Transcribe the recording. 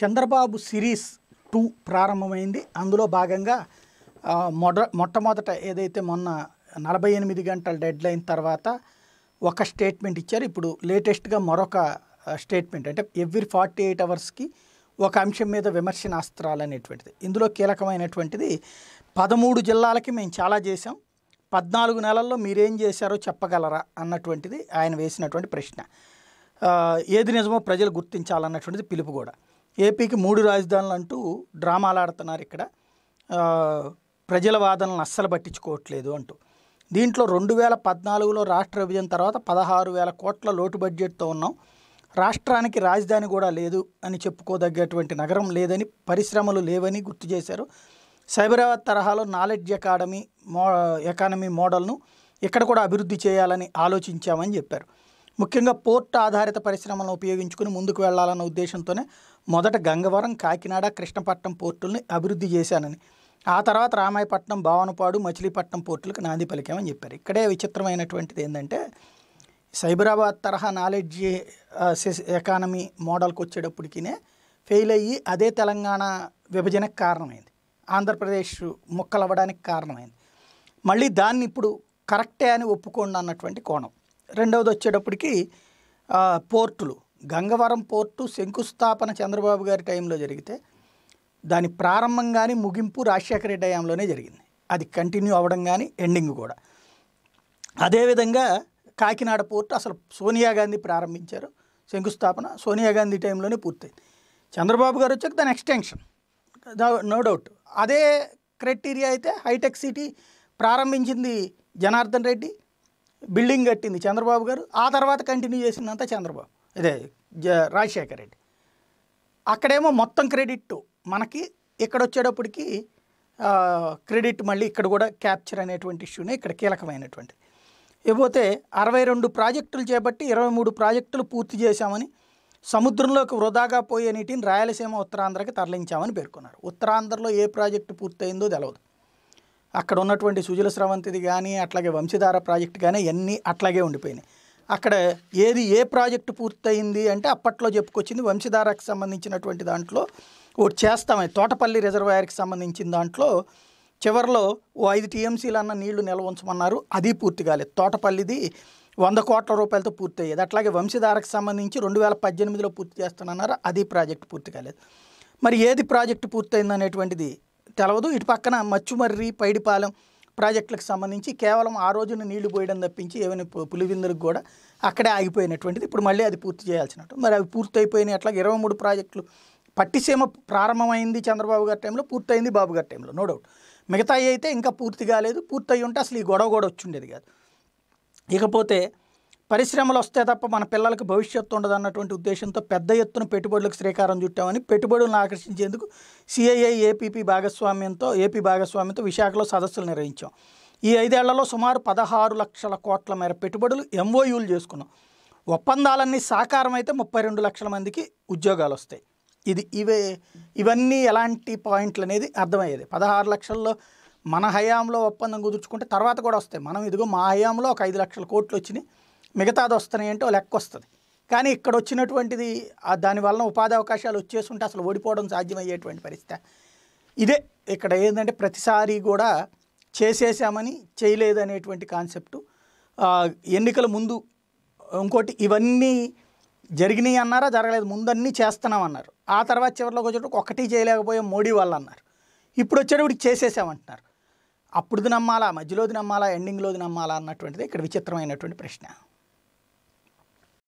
Chandrababu series two ప్రారంభమైంది అందులో భాగంగా మొద మొట్టమొదట ఏదైతే మొన్న నలభై ఎనిమిది గంటల డెడ్ లైన్ తర్వాత ఒక స్టేట్మెంట్ ఇచ్చారు ఇప్పుడు లేటెస్ట్గా మరొక స్టేట్మెంట్ అంటే ఎవ్రీ ఫార్టీ ఎయిట్ అవర్స్కి ఒక అంశం మీద విమర్శనాస్త్రాలు అనేటువంటిది ఇందులో కీలకమైనటువంటిది పదమూడు జిల్లాలకి మేము చాలా చేసాం పద్నాలుగు నెలల్లో మీరేం చేశారో చెప్పగలరా అన్నటువంటిది ఆయన వేసినటువంటి ప్రశ్న ఏది నిజమో ప్రజలు గుర్తించాలన్నటువంటిది పిలుపు కూడా ఏపీకి మూడు రాజధానులు అంటూ డ్రామాలు ఆడుతున్నారు ఇక్కడ ప్రజల వాదనలను అస్సలు పట్టించుకోవట్లేదు అంటూ దీంట్లో రెండు వేల పద్నాలుగులో రాష్ట్ర విభజన తర్వాత పదహారు వేల కోట్ల లోటు బడ్జెట్తో ఉన్నాం రాష్ట్రానికి రాజధాని కూడా లేదు అని చెప్పుకోదగ్గటువంటి నగరం లేదని పరిశ్రమలు లేవని గుర్తు చేశారు సైబరాబాద్ తరహాలో నాలెడ్జ్ అకాడమీ మో ఎకానమీ మోడల్ను ఇక్కడ కూడా అభివృద్ధి చేయాలని ఆలోచించామని చెప్పారు ముఖ్యంగా పోర్ట్ ఆధారిత పరిశ్రమలను ఉపయోగించుకుని ముందుకు వెళ్లాలన్న ఉద్దేశంతోనే మొదట గంగవరం కాకినాడ కృష్ణపట్నం పోర్టుల్ని అభివృద్ధి చేశానని ఆ తర్వాత రామాయపట్నం భావనపాడు మచిలీపట్నం పోర్టులకు నాంది పలికామని చెప్పారు ఇక్కడే విచిత్రమైనటువంటిది ఏంటంటే సైబరాబాద్ తరహా నాలెడ్జ్ ఎకానమీ మోడల్కి వచ్చేటప్పటికీనే ఫెయిల్ అయ్యి అదే తెలంగాణ విభజనకు కారణమైంది ఆంధ్రప్రదేశ్ ముక్కలవ్వడానికి కారణమైంది మళ్ళీ దాన్ని ఇప్పుడు కరెక్టే అని ఒప్పుకోండి అన్నటువంటి కోణం రెండవది వచ్చేటప్పటికి పోర్టులు గంగవరం పోర్టు శంకుస్థాపన చంద్రబాబు గారి టైంలో జరిగితే దాని ప్రారంభం కానీ ముగింపు రాజశేఖర రెడ్డి హయాంలోనే జరిగింది అది కంటిన్యూ అవ్వడం కానీ ఎండింగ్ కూడా అదేవిధంగా కాకినాడ పోర్టు అసలు సోనియా గాంధీ ప్రారంభించారు శంకుస్థాపన సోనియా గాంధీ టైంలోనే పూర్తయింది చంద్రబాబు గారు వచ్చాక దాని ఎక్స్టెన్షన్ నో డౌట్ అదే క్రైటీరియా అయితే హైటెక్ సిటీ ప్రారంభించింది జనార్దన్ రెడ్డి బిల్డింగ్ కట్టింది చంద్రబాబు గారు ఆ తర్వాత కంటిన్యూ చేసిందంతా చంద్రబాబు ఇదే రాజశేఖర్ రెడ్డి అక్కడేమో మొత్తం క్రెడిట్ మనకి ఇక్కడ వచ్చేటప్పటికి క్రెడిట్ మళ్ళీ ఇక్కడ కూడా క్యాప్చర్ అనేటువంటి ఇష్యూనే ఇక్కడ కీలకమైనటువంటి ఇకపోతే అరవై రెండు ప్రాజెక్టులు చేపట్టి ఇరవై మూడు ప్రాజెక్టులు పూర్తి చేశామని సముద్రంలోకి వృధాగా పోయే నీటిని రాయలసీమ ఉత్తరాంధ్రకి తరలించామని పేర్కొన్నారు ఉత్తరాంధ్రలో ఏ ప్రాజెక్టు పూర్తయిందో తెలవదు అక్కడ ఉన్నటువంటి సుజల స్రవంతిది కానీ అట్లాగే వంశధార ప్రాజెక్ట్ కానీ అన్నీ అట్లాగే ఉండిపోయినాయి అక్కడ ఏది ఏ ప్రాజెక్టు పూర్తయింది అంటే అప్పట్లో చెప్పుకొచ్చింది వంశధారకు సంబంధించినటువంటి దాంట్లో ఒకటి చేస్తామే తోటపల్లి రిజర్వాయర్కి సంబంధించిన దాంట్లో చివరిలో ఓ ఐదు టీఎంసీలు అన్న నీళ్లు నిల్వ ఉంచమన్నారు అది పూర్తి కాలేదు తోటపల్లిది వంద కోట్ల రూపాయలతో పూర్తి అయ్యేది అట్లాగే వంశధారకు సంబంధించి రెండు వేల పద్దెనిమిదిలో పూర్తి చేస్తానన్నారు అది ప్రాజెక్టు పూర్తి కాలేదు మరి ఏది ప్రాజెక్టు పూర్తయింది అనేటువంటిది తెలవదు ఇటు పక్కన మచ్చుమర్రి పైడిపాలెం ప్రాజెక్టులకు సంబంధించి కేవలం ఆ రోజున నీళ్లు పోయడం తప్పించి ఏమైనా పులివిందులకు కూడా అక్కడే ఆగిపోయినటువంటిది ఇప్పుడు మళ్ళీ అది పూర్తి చేయాల్సినట్టు మరి అవి పూర్తి అయిపోయినాయి అట్లా ఇరవై మూడు ప్రాజెక్టులు పట్టిసీమ ప్రారంభమైంది చంద్రబాబు గారి టైంలో పూర్తయింది బాబు గారి టైంలో నో డౌట్ మిగతాయి అయితే ఇంకా పూర్తి కాలేదు పూర్తయి ఉంటే అసలు ఈ గొడవ కూడా వచ్చి ఉండేది కాదు ఇకపోతే పరిశ్రమలు వస్తే తప్ప మన పిల్లలకు భవిష్యత్తు ఉండదు అన్నటువంటి ఉద్దేశంతో పెద్ద ఎత్తున పెట్టుబడులకు శ్రీకారం చుట్టామని పెట్టుబడులను ఆకర్షించేందుకు సిఐఐ ఏపీపీ భాగస్వామ్యంతో ఏపీ భాగస్వామ్యంతో విశాఖలో సదస్సులు నిర్వహించాం ఈ ఐదేళ్లలో సుమారు పదహారు లక్షల కోట్ల మేర పెట్టుబడులు ఎంఓయూలు చేసుకున్నాం ఒప్పందాలన్నీ సాకారం అయితే ముప్పై రెండు లక్షల మందికి ఉద్యోగాలు వస్తాయి ఇది ఇవే ఇవన్నీ ఎలాంటి పాయింట్లు అనేది అర్థమయ్యేది పదహారు లక్షల్లో మన హయాంలో ఒప్పందం కుదుర్చుకుంటే తర్వాత కూడా వస్తాయి మనం ఇదిగో మా హయాంలో ఒక ఐదు లక్షల కోట్లు వచ్చినాయి మిగతాది వస్తున్నాయి అంటే లెక్క వస్తుంది కానీ ఇక్కడ వచ్చినటువంటిది దానివల్ల ఉపాధి అవకాశాలు వచ్చేస్తుంటే అసలు ఓడిపోవడం సాధ్యమయ్యేటువంటి పరిస్థితి ఇదే ఇక్కడ ఏంటంటే ప్రతిసారి కూడా చేసేసామని అనేటువంటి కాన్సెప్టు ఎన్నికల ముందు ఇంకోటి ఇవన్నీ జరిగినాయి అన్నారా జరగలేదు ముందన్నీ చేస్తున్నాం అన్నారు ఆ తర్వాత చివరిలోకి వచ్చేటప్పుడు ఒకటి చేయలేకపోయే మోడీ వాళ్ళు అన్నారు ఇప్పుడు వచ్చేటప్పుడు చేసేసామంటున్నారు అప్పుడుది నమ్మాలా మధ్యలోది నమ్మాలా ఎండింగ్లోది నమ్మాలా అన్నటువంటిది ఇక్కడ విచిత్రమైనటువంటి ప్రశ్న